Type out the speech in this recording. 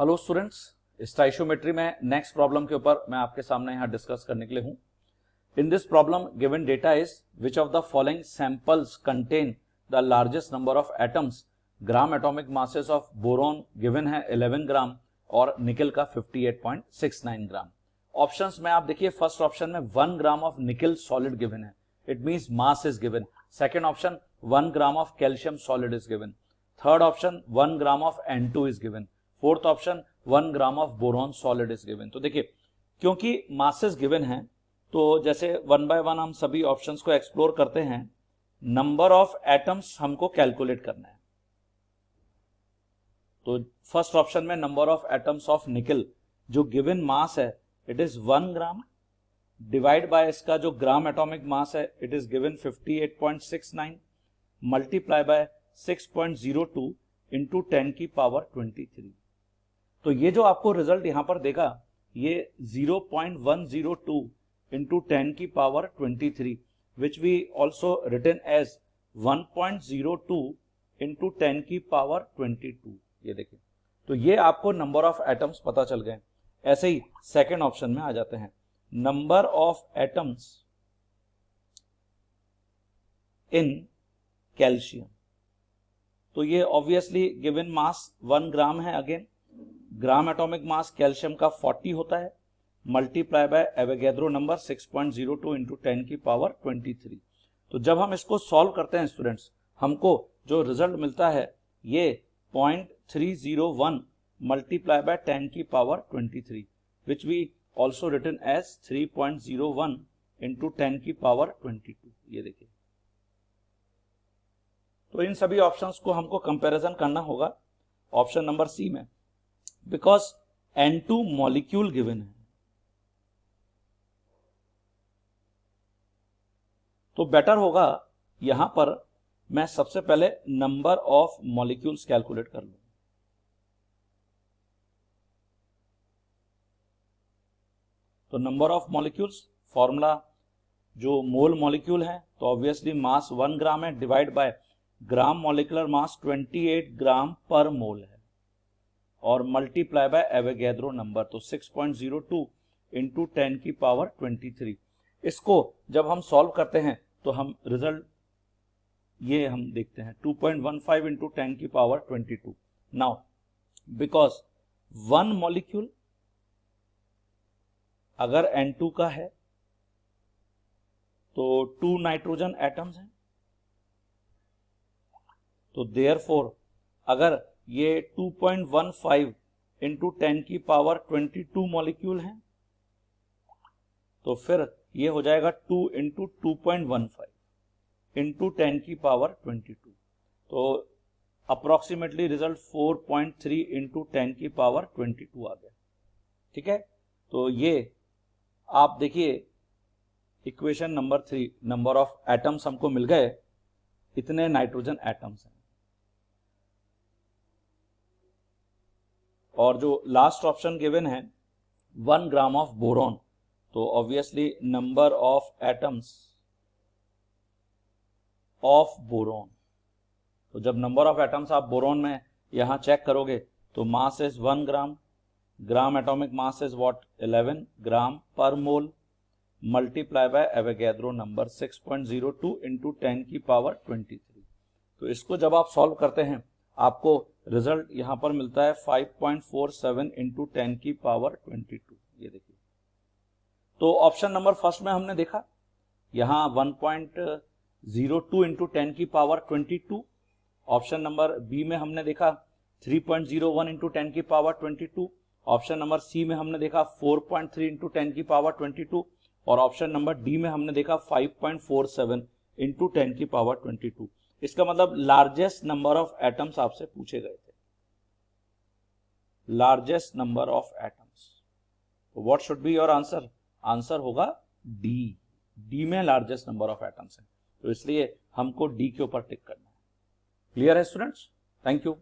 hello students stoichiometry में next problem के ऊपर मैं आपके सामने यहाँ डिस्कस करने के लिए हूँ in this problem given data is which of the following samples contain the largest number of atoms gram atomic masses of boron given है 11 ग्राम और निकल का 58.69 ग्राम ऑप्शंस में आप देखिए फर्स्ट ऑप्शन में one gram of nickel solid given है it mean mass is given second option one gram of calcium solid is given third option one gram of N is given fourth option one gram of boron solid is given तो देखिए क्योंकि masses given है तो जैसे one by one हम सभी option को explore करते हैं नंबर ऑफ एटम्स हमको कैलकुलेट करना है तो फर्स्ट ऑप्शन में number of atoms of nickel जो गिवन मास है it is one gram divide by इसका जो ग्राम एटॉमिक मास है it is given 58.69 multiply by 6.02 into 10 की पावर 23 तो ये जो आपको रिजल्ट यहां पर देगा ये 0.102 इंटू टेन की power 23 three which we also return as two into ten की पावर 22 ये देखिए तो ये आपको नंबर ऑफ एटम्स पता चल गए ऐसे ही सेकेंड ऑप्शन में आ जाते हैं number of atoms in calcium तो ये obviously given mass one gram है again gram atomic mass calcium का 40 होता है multiply by Avogadro number 6.02 point zero two की पावर 23 तो जब हम इसको सॉल्व करते हैं स्टूडेंट्स हमको जो रिजल्ट मिलता है ये 0.301 मल्टीप्लाई बाय 10 की power 23 which we also return as 3.01 point zero one into ten की पावर 22 ये देखिए तो इन सभी ऑप्शंस को हमको कंपैरिजन करना होगा ऑप्शन नंबर सी में because N two molecule given है तो बेटर होगा यहां पर मैं सबसे पहले नंबर ऑफ मॉलिक्यूल्स कैलकुलेट कर लू तो नंबर ऑफ मॉलिक्यूल्स फॉर्मूला जो मोल मॉलिक्यूल है तो ऑब्वियसली मास वन ग्राम है divide by gram molecular mass 28 gram पर मोल है और मल्टीप्लाई बाय एवेगैद्रो नंबर तो 6.02 point zero two into ten की पावर 23 इसको जब हम सॉल्व करते हैं तो हम रिजल्ट ये हम देखते हैं 2.15 पॉइंट वन इंटू टेन की power 22 now because one molecule अगर N2 का है तो टू नाइट्रोजन एटम्स हैं तो देयर फोर अगर ये 2.15 पॉइंट इंटू टेन की पावर 22 मॉलिक्यूल है तो फिर ये हो जाएगा 2 into two point one five into ten की पावर 22 तो approximately result 4.3 point three into ten की पावर 22 आ गया ठीक है तो ये आप देखिए equation number three number of atoms हमको मिल गए इतने नाइट्रोजन एटम्स हैं और जो लास्ट ऑप्शन गिवन है वन ग्राम ऑफ बोरॉन तो obviously number of atoms of boron तो जब नंबर ऑफ एटम्स आप बोरॉन में यहां चेक करोगे तो mass is one gram gram atomic mass is what 11 gram पर mole multiply by Avogadro number 6.02 into ten की पावर 23 तो इसको जब आप सॉल्व करते हैं आपको रिजल्ट यहां पर मिलता है 5.47 point four seven into ten की पावर 22 ये देखिए तो ऑप्शन नंबर फर्स्ट में हमने देखा यहां 1.02 point zero two into ten की पावर 22 ऑप्शन नंबर बी में हमने देखा 3.01 point zero one into ten की पावर 22 ऑप्शन नंबर सी में हमने देखा 4.3 पॉइंट थ्री इंटू टेन की पावर 22 और ऑप्शन नंबर डी में हमने देखा 5.47 point four seven into ten की पावर 22 इसका मतलब लार्जेस्ट नंबर ऑफ एटम्स आपसे पूछे गए थे लार्जेस्ट नंबर ऑफ एटम्स तो what should be your answer answer होगा डी डी में लार्जेस्ट नंबर ऑफ एटम्स है तो इसलिए हमको डी के ऊपर टिक करना है क्लियर है स्टूडेंट्स थैंक यू